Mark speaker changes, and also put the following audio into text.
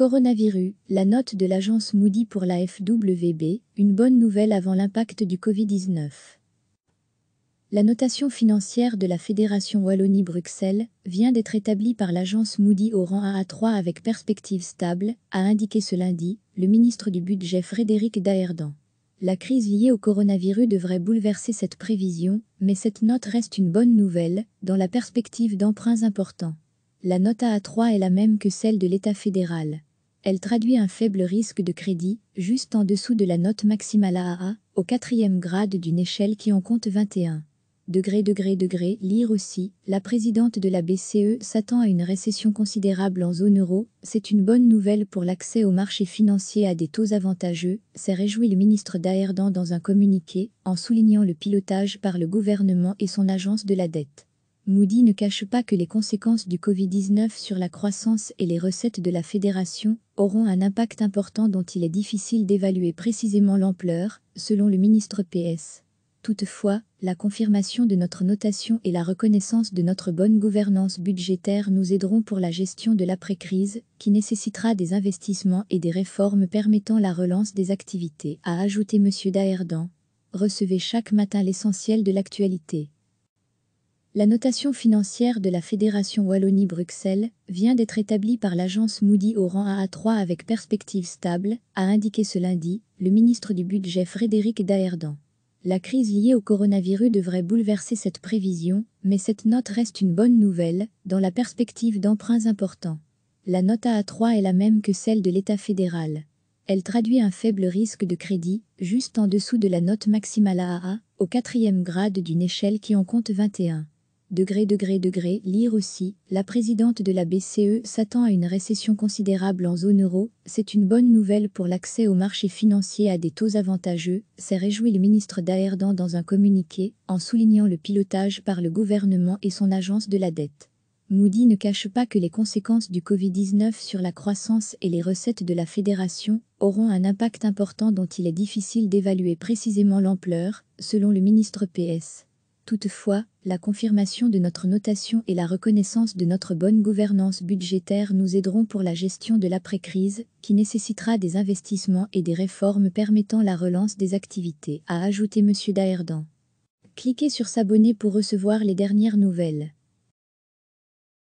Speaker 1: Coronavirus, la note de l'agence Moody pour la FWB, une bonne nouvelle avant l'impact du Covid-19. La notation financière de la Fédération Wallonie-Bruxelles vient d'être établie par l'agence Moody au rang AA3 avec perspective stable, a indiqué ce lundi le ministre du Budget Frédéric Daherdan. La crise liée au coronavirus devrait bouleverser cette prévision, mais cette note reste une bonne nouvelle, dans la perspective d'emprunts importants. La note AA3 est la même que celle de l'État fédéral. Elle traduit un faible risque de crédit, juste en dessous de la note maximale Ara, au quatrième grade d'une échelle qui en compte 21. Degré, degré, degré, lire aussi, la présidente de la BCE s'attend à une récession considérable en zone euro, c'est une bonne nouvelle pour l'accès aux marchés financiers à des taux avantageux, s'est réjoui le ministre Daherdan dans un communiqué, en soulignant le pilotage par le gouvernement et son agence de la dette. Moody ne cache pas que les conséquences du Covid-19 sur la croissance et les recettes de la fédération auront un impact important dont il est difficile d'évaluer précisément l'ampleur, selon le ministre PS. Toutefois, la confirmation de notre notation et la reconnaissance de notre bonne gouvernance budgétaire nous aideront pour la gestion de l'après-crise, qui nécessitera des investissements et des réformes permettant la relance des activités, a ajouté M. Daerdan. Recevez chaque matin l'essentiel de l'actualité. La notation financière de la Fédération Wallonie-Bruxelles vient d'être établie par l'agence Moody au rang AA3 avec perspective stable, a indiqué ce lundi le ministre du Budget Frédéric Daherdan. La crise liée au coronavirus devrait bouleverser cette prévision, mais cette note reste une bonne nouvelle dans la perspective d'emprunts importants. La note AA3 est la même que celle de l'État fédéral. Elle traduit un faible risque de crédit, juste en dessous de la note maximale AAA, au quatrième grade d'une échelle qui en compte 21 degré, degré, degré, lire aussi, la présidente de la BCE s'attend à une récession considérable en zone euro, c'est une bonne nouvelle pour l'accès aux marchés financiers à des taux avantageux, s'est réjoui le ministre Daerdan dans un communiqué, en soulignant le pilotage par le gouvernement et son agence de la dette. Moody ne cache pas que les conséquences du Covid-19 sur la croissance et les recettes de la fédération auront un impact important dont il est difficile d'évaluer précisément l'ampleur, selon le ministre PS. Toutefois, la confirmation de notre notation et la reconnaissance de notre bonne gouvernance budgétaire nous aideront pour la gestion de l'après-crise, qui nécessitera des investissements et des réformes permettant la relance des activités, a ajouté M. Daerdan. Cliquez sur s'abonner pour recevoir les dernières nouvelles.